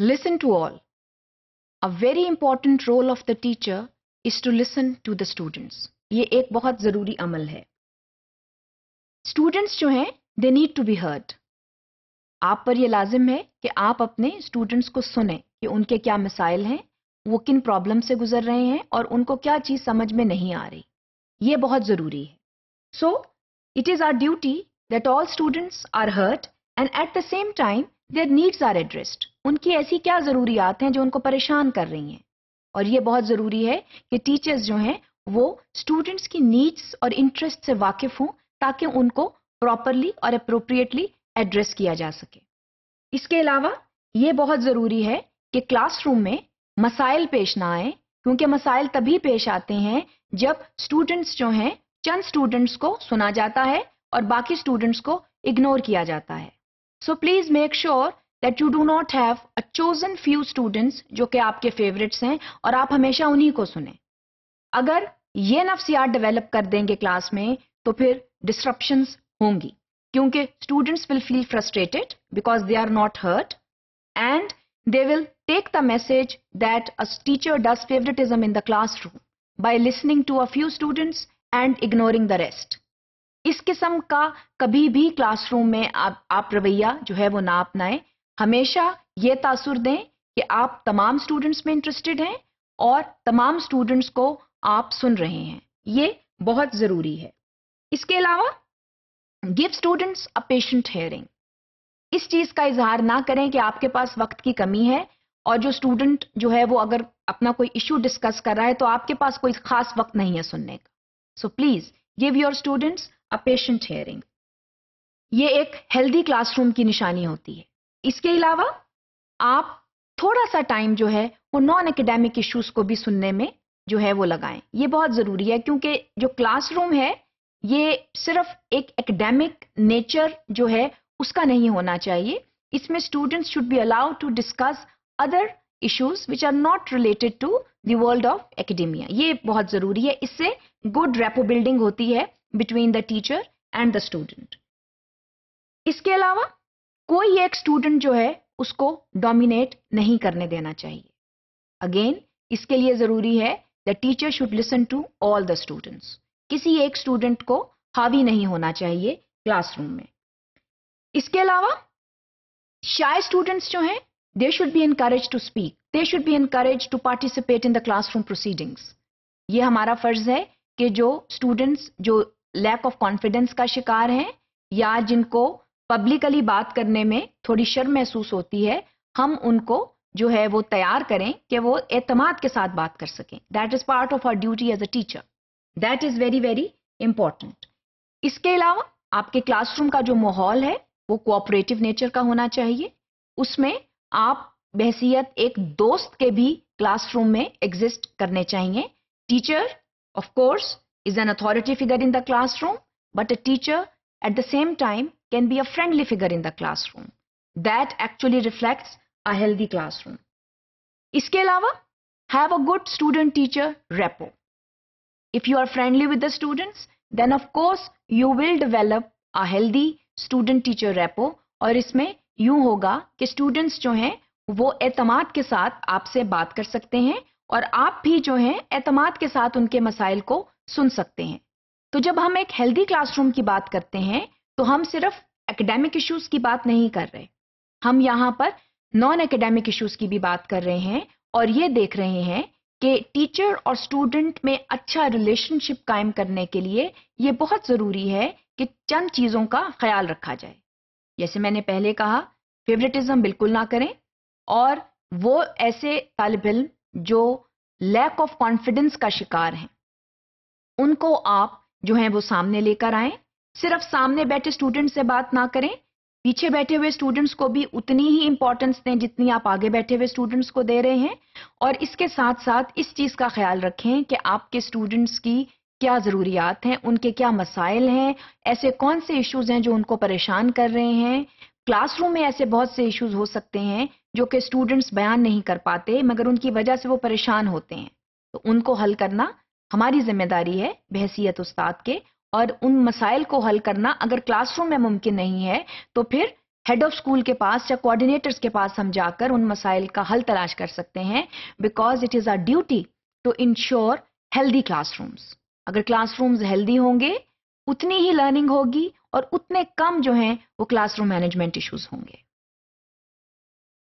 Listen to all. A very important role of the teacher is to listen to the students. ये एक बहुत ज़रूरी अमल है students जो हैं they need to be heard आप पर यह लाजिम है कि आप अपने स्टूडेंट्स को सुने कि उनके क्या मिसाइल हैं वो किन प्रॉब्लम से गुजर रहे हैं और उनको क्या चीज़ समझ में नहीं आ रही ये बहुत ज़रूरी है so it is our duty that all students are heard and at the same time their needs are addressed उनकी ऐसी क्या ज़रूरियात हैं जो उनको परेशान कर रही हैं और ये बहुत ज़रूरी है कि टीचर्स जो हैं वो स्टूडेंट्स की नीड्स और इंटरेस्ट से वाकिफ हों ताकि उनको प्रॉपरली और अप्रोप्रिएटली एड्रेस किया जा सके इसके अलावा ये बहुत ज़रूरी है कि क्लासरूम में मसाइल पेश ना आए क्योंकि मसाइल तभी पेश आते हैं जब स्टूडेंट्स जो हैं चंद स्टूडेंट्स को सुना जाता है और बाकी स्टूडेंट्स को इग्नोर किया जाता है so please make sure that you do not have a chosen few students जो कि आपके फेवरेट्स हैं और आप हमेशा उन्हीं को सुने अगर ये नफ्सियात डेवलप कर देंगे क्लास में तो फिर डिस्ट्रप्शन होंगी क्योंकि students will feel frustrated because they are not heard and will take the message that a teacher does favouritism in the classroom by listening to a few students and ignoring the rest इस किस्म का कभी भी classroom में आप आप रवैया जो है वो ना अपनाएं हमेशा ये तासुर दें कि आप तमाम स्टूडेंट्स में इंटरेस्टेड हैं और तमाम स्टूडेंट्स को आप सुन रहे हैं ये बहुत ज़रूरी है इसके अलावा give students a patient hearing इस चीज़ का इजहार ना करें कि आपके पास वक्त की कमी है और जो स्टूडेंट जो है वो अगर अपना कोई इशू डिस्कस कर रहा है तो आपके पास कोई खास वक्त नहीं है सुनने का so please give your students a patient hearing ये एक हेल्दी क्लासरूम की निशानी होती है इसके अलावा आप थोड़ा सा टाइम जो है वो नॉन एकेडमिक इश्यूज को भी सुनने में जो है वो लगाएं ये बहुत ज़रूरी है क्योंकि जो क्लासरूम है ये सिर्फ एक एकेडमिक नेचर जो है उसका नहीं होना चाहिए इसमें students should be allowed to discuss other issues which are not related to the world of academia ये बहुत ज़रूरी है इससे गुड रेपो बिल्डिंग होती है between the teacher and the student इसके अलावा कोई एक स्टूडेंट जो है उसको डोमिनेट नहीं करने देना चाहिए अगेन इसके लिए जरूरी है the teacher should listen to all the students किसी एक स्टूडेंट को हावी नहीं होना चाहिए क्लासरूम में इसके अलावा शाय स्टूडेंट्स जो हैं they should be encourage to speak they should be encourage to participate in the classroom proceedings ये हमारा फर्ज है कि जो स्टूडेंट्स जो लैक ऑफ कॉन्फिडेंस का शिकार हैं या जिनको पब्लिकली बात करने में थोड़ी शर्म महसूस होती है हम उनको जो है वो तैयार करें कि वो एतमाद के साथ बात कर सकें that is part of our duty as a teacher that is very very important इसके अलावा आपके क्लासरूम का जो माहौल है वो कोऑपरेटिव नेचर का होना चाहिए उसमें आप बहसीत एक दोस्त के भी क्लासरूम में एग्जिस्ट करने चाहिए teacher of course is an authority figure in the classroom, but a teacher at the same time can be a friendly figure in the classroom. That actually reflects a healthy classroom. iske alawa have a good student-teacher rapport. If you are friendly with the students, then of course you will develop a healthy student-teacher rapport aur isme यूं hoga ki students jo hain wo वो ke sath aap se baat kar sakte hain aur aap bhi jo hain एतमाद ke sath unke masail ko सुन सकते हैं तो जब हम एक हेल्दी क्लासरूम की बात करते हैं तो हम सिर्फ एकेडमिक इश्यूज की बात नहीं कर रहे हम यहाँ पर नॉन एकेडमिक इश्यूज की भी बात कर रहे हैं और ये देख रहे हैं कि टीचर और स्टूडेंट में अच्छा रिलेशनशिप कायम करने के लिए ये बहुत ज़रूरी है कि चंद चीज़ों का ख्याल रखा जाए जैसे मैंने पहले कहा फेवरेटिज्म बिल्कुल ना करें और वो ऐसे तालब जो लैक ऑफ कॉन्फिडेंस का शिकार हैं उनको आप जो है वो सामने लेकर आए सिर्फ सामने बैठे स्टूडेंट से बात ना करें पीछे बैठे हुए स्टूडेंट्स को भी उतनी ही इंपॉर्टेंस दें जितनी आप आगे बैठे हुए स्टूडेंट्स को दे रहे हैं और इसके साथ साथ इस चीज़ का ख्याल रखें कि आपके स्टूडेंट्स की क्या ज़रूरियात हैं उनके क्या मसाइल हैं ऐसे कौन से इश्यूज़ हैं जो उनको परेशान कर रहे हैं क्लासरूम में ऐसे बहुत से इश्यूज़ हो सकते हैं जो कि स्टूडेंट्स बयान नहीं कर पाते मगर उनकी वजह से वो परेशान होते हैं तो उनको हल करना हमारी जिम्मेदारी है बहसीत उस्ताद के और उन मसाइल को हल करना अगर क्लासरूम में मुमकिन नहीं है तो फिर हेड ऑफ स्कूल के पास या कोऑर्डिनेटर्स के पास हम जाकर उन मसाइल का हल तलाश कर सकते हैं because it is our duty to ensure healthy classrooms अगर क्लासरूम्स हेल्दी होंगे उतनी ही लर्निंग होगी और उतने कम जो हैं वो क्लासरूम मैनेजमेंट इश्यूज होंगे